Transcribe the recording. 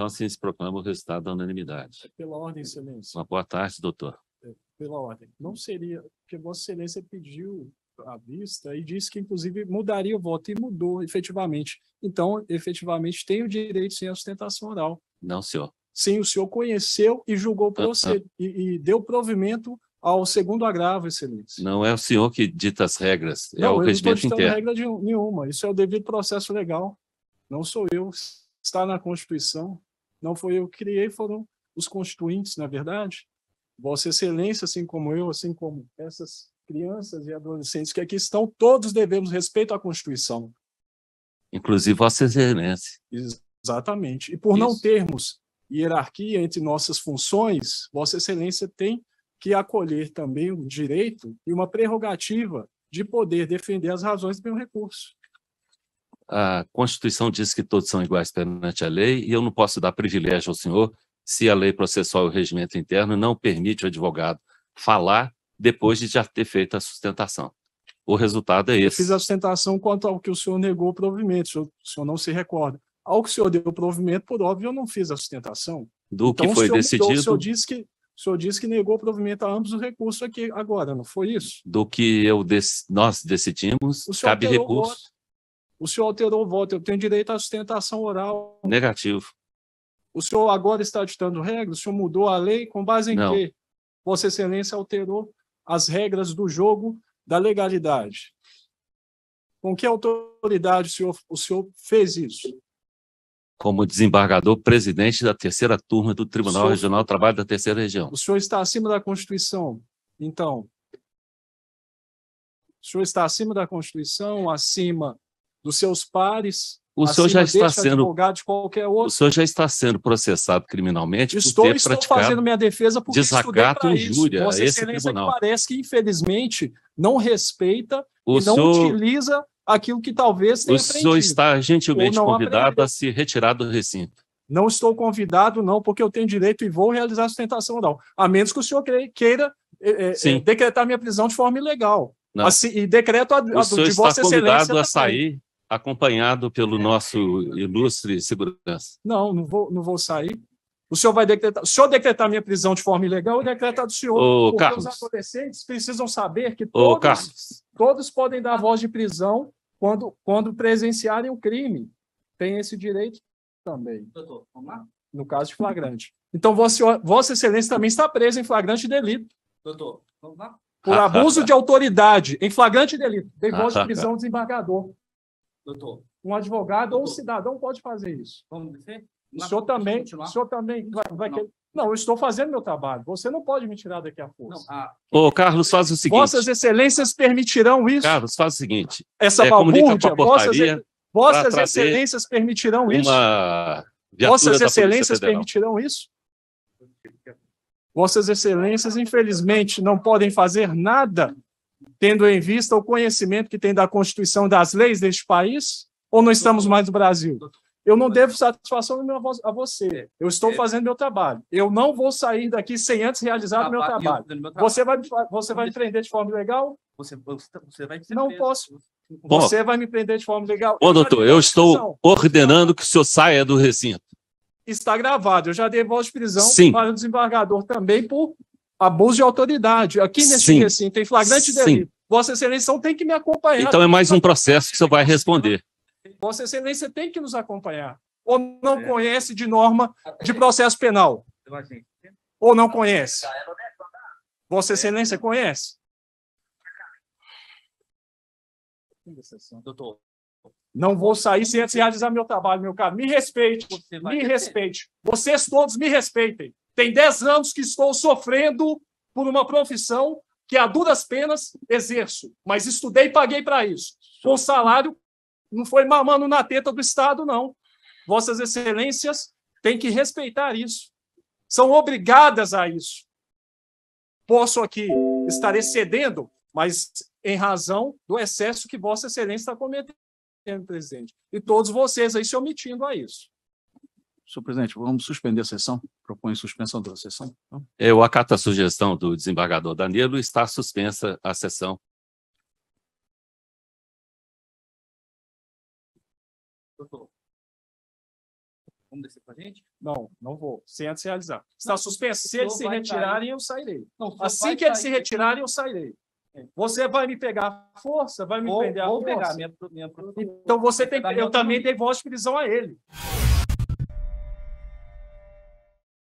Então, assim se proclama o resultado da unanimidade. É pela ordem, excelência. Uma boa tarde, doutor. É, pela ordem. Não seria, porque Vossa Excelência pediu a vista e disse que, inclusive, mudaria o voto e mudou efetivamente. Então, efetivamente, tem o direito sem a sustentação oral. Não, senhor. Sim, o senhor conheceu e julgou proced... Ah, ah. E, e deu provimento ao segundo agravo, excelência. Não é o senhor que dita as regras, é não, o regimento interno. Não, eu não regra nenhuma, isso é o devido processo legal, não sou eu, está na Constituição. Não foi eu que criei, foram os constituintes, na é verdade. Vossa Excelência, assim como eu, assim como essas crianças e adolescentes que aqui estão, todos devemos respeito à Constituição. Inclusive Vossa Excelência. Exatamente. E por Isso. não termos hierarquia entre nossas funções, Vossa Excelência tem que acolher também o direito e uma prerrogativa de poder defender as razões do meu recurso a Constituição diz que todos são iguais perante a lei e eu não posso dar privilégio ao senhor se a lei processual e o regimento interno não permite o advogado falar depois de já ter feito a sustentação. O resultado é esse. Eu fiz a sustentação quanto ao que o senhor negou o provimento, o senhor, o senhor não se recorda. Ao que o senhor deu o provimento, por óbvio, eu não fiz a sustentação. Do então, que foi o decidido. Mudou, o, senhor disse que, o senhor disse que negou o provimento a ambos os recursos aqui agora, não foi isso? Do que eu dec nós decidimos, cabe recurso. Voto. O senhor alterou o voto, eu tenho direito à sustentação oral. Negativo. O senhor agora está ditando regras, o senhor mudou a lei, com base em Não. quê? Vossa Excelência alterou as regras do jogo da legalidade. Com que autoridade o senhor, o senhor fez isso? Como desembargador presidente da terceira turma do Tribunal senhor, Regional do Trabalho da Terceira Região. O senhor está acima da Constituição, então. O senhor está acima da Constituição, acima dos seus pares. O senhor já está sendo de qualquer outro. O senhor já está sendo processado criminalmente estou, por ter estou praticado fazendo minha defesa porque desacato e injúria isso. Vossa a esse tribunal. Que parece que infelizmente não respeita o e não utiliza aquilo que talvez tenha O aprendido. senhor está gentilmente convidado aprendeu. a se retirar do recinto. Não estou convidado, não, porque eu tenho direito e vou realizar a sustentação oral. A menos que o senhor queira é, é, decretar minha prisão de forma ilegal. Assim, e decreto a, a, o senhor de está convidado a sair acompanhado pelo é. nosso ilustre segurança. Não, não vou, não vou sair. O senhor vai decretar. O senhor decretar minha prisão de forma ilegal, eu decretar do senhor. Ô, porque Carlos. os adolescentes precisam saber que todos, Ô, todos podem dar voz de prisão quando, quando presenciarem o crime. Tem esse direito também. Doutor, vamos lá? No caso de flagrante. Então, Vossa, vossa Excelência também está presa em flagrante de delito. Doutor, vamos lá? Por abuso de autoridade, em flagrante de delito. Tem voz de prisão desembargador. Doutor. Um advogado doutor. ou um cidadão pode fazer isso. Vamos descer? O senhor também, o senhor também vai, vai não. Querer... não. eu estou fazendo meu trabalho. Você não pode me tirar daqui a força. Não, ah, a... Ô, Carlos, faz o seguinte. Vossas excelências permitirão isso. Carlos, faz o seguinte. Essa é, balbúrdia, portaria. vossas excelências permitirão isso. Vossas excelências permitirão isso? Vossas excelências, infelizmente, não podem fazer nada tendo em vista o conhecimento que tem da Constituição e das leis deste país? Ou não estamos mais no Brasil? Eu não devo satisfação a você. Eu estou fazendo meu trabalho. Eu não vou sair daqui sem antes realizar o meu trabalho. Você vai, você vai me prender de forma legal? Você, vai Não posso. Você vai me prender de forma legal? Ô, doutor, eu estou ordenando que o senhor saia do recinto. Está gravado. Eu já dei voz de prisão Sim. para o desembargador também por abuso de autoridade. Aqui nesse Sim. recinto, em flagrante Sim. delito. Vossa Excelência tem que me acompanhar. Então é mais um processo que você vai responder. Vossa Excelência tem que nos acompanhar. Ou não é. conhece de norma de processo penal. Ou não conhece. Vossa Excelência conhece? Doutor. Não vou sair sem antes realizar meu trabalho, meu caro. Me respeite. Me respeite. Vocês todos me respeitem. Tem 10 anos que estou sofrendo por uma profissão que a duras penas exerço, mas estudei e paguei para isso. O salário, não foi mamando na teta do Estado, não. Vossas Excelências têm que respeitar isso. São obrigadas a isso. Posso aqui estar excedendo, mas em razão do excesso que Vossa Excelência está cometendo, presidente. E todos vocês aí se omitindo a isso. Senhor presidente, vamos suspender a sessão? Propõe suspensão da sessão? Então... Eu acato a sugestão do desembargador Danilo, está suspensa a sessão. Doutor, vamos descer com a gente? Não, não vou, sem antes realizar. Está suspensa, se eles assim se retirarem, eu sairei. Não, assim que eles se retirarem, eu sairei. Você vai me pegar a força, vai me vou, prender força. Pegar minha, minha... Então você tem, eu também dei voz de prisão a ele.